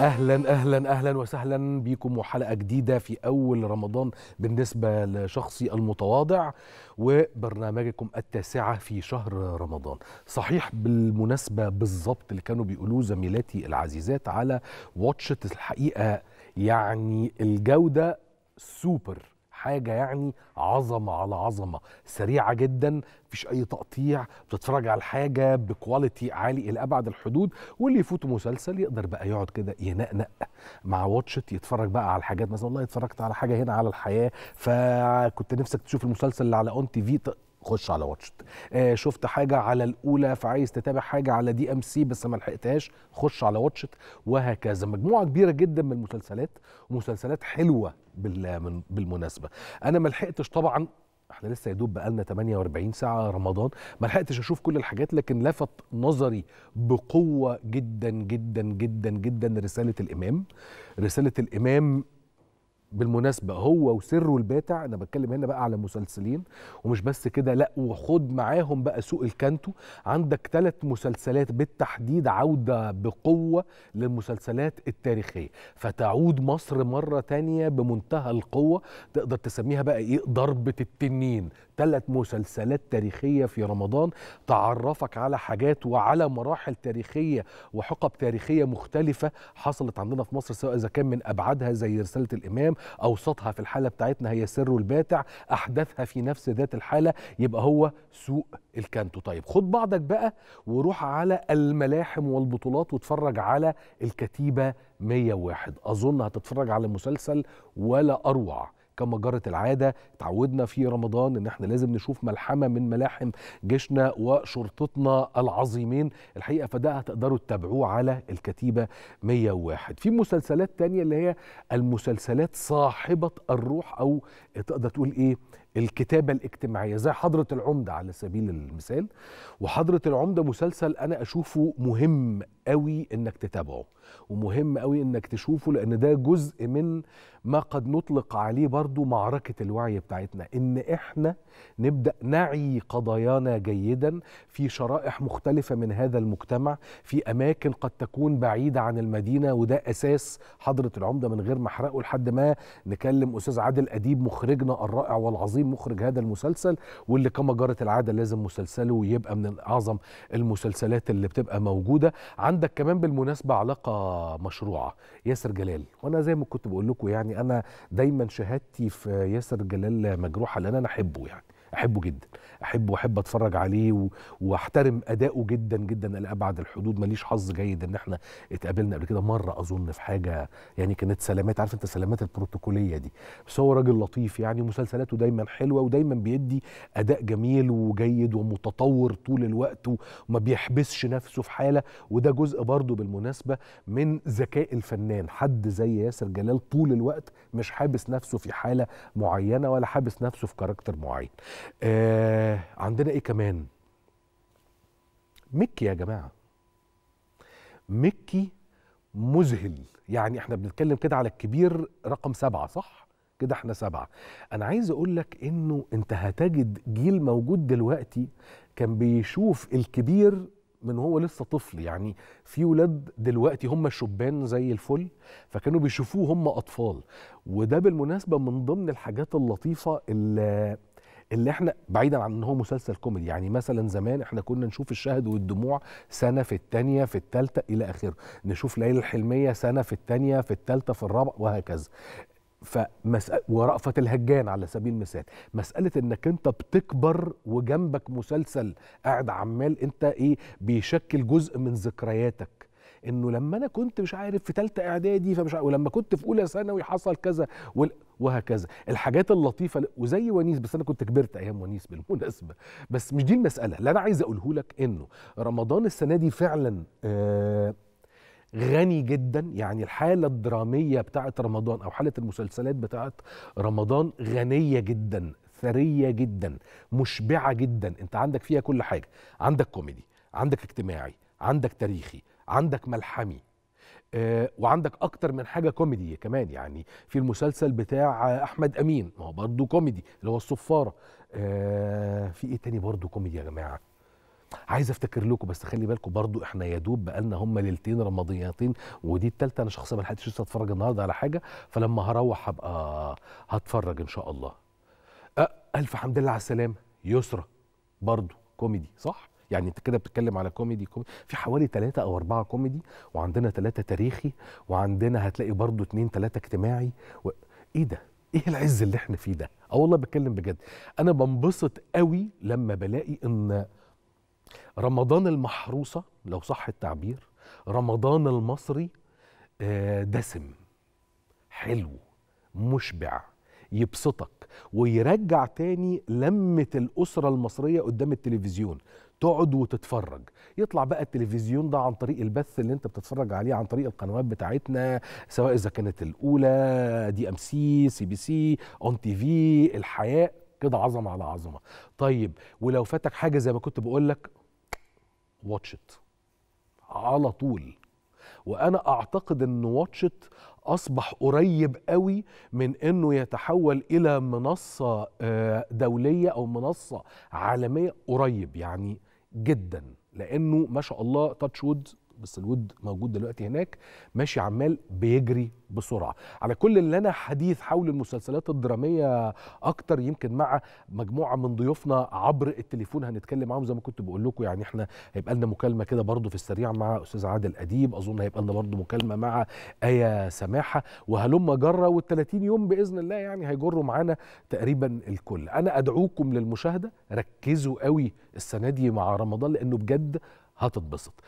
اهلا اهلا اهلا وسهلا بكم وحلقه جديده في اول رمضان بالنسبه لشخصي المتواضع وبرنامجكم التاسعه في شهر رمضان صحيح بالمناسبه بالظبط اللي كانوا بيقولوه زميلاتي العزيزات على واتشت الحقيقه يعني الجوده سوبر حاجه يعني عظمه على عظمه سريعه جدا مفيش اي تقطيع بتتفرج على الحاجه بكواليتي عالي الى ابعد الحدود واللي يفوت مسلسل يقدر بقى يقعد كده ينقنق مع واتشت يتفرج بقى على الحاجات مثلا والله اتفرجت على حاجه هنا على الحياه فكنت نفسك تشوف المسلسل اللي على اون تي في خش على واتش آه شفت حاجه على الاولى فعايز تتابع حاجه على دي ام سي بس ما لحقتهاش خش على واتش وهكذا مجموعه كبيره جدا من المسلسلات ومسلسلات حلوه بالمناسبه انا ما لحقتش طبعا احنا لسه يا دوب بقالنا 48 ساعه رمضان ما لحقتش اشوف كل الحاجات لكن لفت نظري بقوه جدا جدا جدا جدا رساله الامام رساله الامام بالمناسبه هو وسره الباتع انا بتكلم هنا بقى على مسلسلين ومش بس كده لا وخد معاهم بقى سوق الكانتو عندك ثلاث مسلسلات بالتحديد عوده بقوه للمسلسلات التاريخيه فتعود مصر مره تانية بمنتهى القوه تقدر تسميها بقى ايه ضربه التنين ثلاث مسلسلات تاريخيه في رمضان تعرفك على حاجات وعلى مراحل تاريخيه وحقب تاريخيه مختلفه حصلت عندنا في مصر سواء اذا كان من ابعادها زي رساله الامام اوسطها في الحاله بتاعتنا هي سر الباتع احدثها في نفس ذات الحاله يبقى هو سوق الكانتو طيب خد بعضك بقى وروح على الملاحم والبطولات واتفرج على الكتيبه 101 اظن هتتفرج على مسلسل ولا اروع كما جرت العاده تعودنا في رمضان ان احنا لازم نشوف ملحمه من ملاحم جيشنا وشرطتنا العظيمين الحقيقه فده هتقدروا تتابعوه على الكتيبه 101 في مسلسلات تانية اللي هي المسلسلات صاحبه الروح او تقدر تقول ايه الكتابة الاجتماعية زي حضرة العمدة على سبيل المثال وحضرة العمدة مسلسل أنا أشوفه مهم قوي إنك تتابعه ومهم قوي إنك تشوفه لأن ده جزء من ما قد نطلق عليه برضو معركة الوعي بتاعتنا إن إحنا نبدأ نعي قضايانا جيدا في شرائح مختلفة من هذا المجتمع في أماكن قد تكون بعيدة عن المدينة وده أساس حضرة العمدة من غير ما أحرقه لحد ما نكلم أستاذ عادل أديب مخرجنا الرائع والعظيم العظيم مخرج هذا المسلسل واللي كما جرت العاده لازم مسلسله يبقى من اعظم المسلسلات اللي بتبقى موجوده عندك كمان بالمناسبه علاقه مشروعه ياسر جلال وانا زي ما كنت بقول لكم يعني انا دايما شهادتي في ياسر جلال مجروحه لان انا احبه يعني احبه جدا احبه واحب اتفرج عليه واحترم اداؤه جدا جدا لابعد الحدود ماليش حظ جيد ان احنا اتقابلنا قبل كده مره اظن في حاجه يعني كانت سلامات عارف انت سلامات البروتوكوليه دي بس هو راجل لطيف يعني ومسلسلاته دايما حلوه ودايما بيدي اداء جميل وجيد ومتطور طول الوقت وما بيحبسش نفسه في حاله وده جزء برضه بالمناسبه من ذكاء الفنان حد زي ياسر جلال طول الوقت مش حابس نفسه في حاله معينه ولا حابس نفسه في كاركتر معين آه عندنا ايه كمان مكي يا جماعه مكي مذهل يعني احنا بنتكلم كده على الكبير رقم سبعة صح كده احنا سبعة انا عايز اقول لك انه انت هتجد جيل موجود دلوقتي كان بيشوف الكبير من هو لسه طفل يعني في ولاد دلوقتي هم شبان زي الفل فكانوا بيشوفوه هم اطفال وده بالمناسبه من ضمن الحاجات اللطيفه اللي اللي احنا بعيدا عن ان هو مسلسل كوميدي يعني مثلا زمان احنا كنا نشوف الشاهد والدموع سنه في الثانيه في الثالثه الى اخره نشوف ليلى الحلميه سنه في الثانيه في الثالثه في الرابعه وهكذا فمس... ورأفت الهجان على سبيل المثال مسألة انك انت بتكبر وجنبك مسلسل قاعد عمال انت ايه بيشكل جزء من ذكرياتك انه لما انا كنت مش عارف في ثالثه اعدادي فمش عارف ولما كنت في اولى ثانوي حصل كذا وال... وهكذا الحاجات اللطيفه وزي ونيس بس انا كنت كبرت ايام ونيس بالمناسبه بس مش دي المساله اللي انا عايز اقوله لك انه رمضان السنه دي فعلا آه غني جدا يعني الحالة الدرامية بتاعة رمضان أو حالة المسلسلات بتاعة رمضان غنية جدا ثرية جدا مشبعة جدا أنت عندك فيها كل حاجة عندك كوميدي عندك اجتماعي عندك تاريخي عندك ملحمي آه، وعندك اكتر من حاجه كوميدي كمان يعني في المسلسل بتاع احمد امين ما هو برضه كوميدي اللي هو الصفاره آه، في ايه تاني برضه كوميدي يا جماعه عايز افتكر لكم بس خلي بالكم برضه احنا يا دوب بقالنا هم ليلتين رمضانيتين ودي التالتة انا شخصيا ما لحقتش لسه اتفرج النهارده على حاجه فلما هروح هبقى هتفرج ان شاء الله أه الف حمد لله على السلامه يسرى برضه كوميدي صح يعني انت كده بتتكلم على كوميدي كوميدي في حوالي ثلاثة او اربعة كوميدي وعندنا ثلاثة تاريخي وعندنا هتلاقي برضو اتنين ثلاثة اجتماعي و... ايه ده ايه العز اللي احنا فيه ده اه والله بتكلم بجد انا بنبسط قوي لما بلاقي ان رمضان المحروسه لو صح التعبير رمضان المصري آه، دسم حلو مشبع يبسطك ويرجع تاني لمة الأسرة المصرية قدام التلفزيون تقعد وتتفرج يطلع بقى التلفزيون ده عن طريق البث اللي انت بتتفرج عليه عن طريق القنوات بتاعتنا سواء اذا كانت الاولى دي ام سي سي بي سي اون تي في الحياه كده عظمه على عظمه طيب ولو فاتك حاجه زي ما كنت بقول لك واتشت على طول وانا اعتقد ان واتشت اصبح قريب قوي من انه يتحول الى منصه آه، دوليه او منصه عالميه قريب يعني جدا لانه ما شاء الله وود بس الود موجود دلوقتي هناك ماشي عمال بيجري بسرعه على كل اللي انا حديث حول المسلسلات الدراميه اكتر يمكن مع مجموعه من ضيوفنا عبر التليفون هنتكلم معاهم زي ما كنت بقول لكم يعني احنا هيبقى لنا مكالمه كده برضو في السريع مع استاذ عادل اديب اظن هيبقى لنا برضو مكالمه مع ايه سماحه وهلم جره وال30 يوم باذن الله يعني هيجروا معانا تقريبا الكل انا ادعوكم للمشاهده ركزوا قوي السنه دي مع رمضان لانه بجد هتتبسط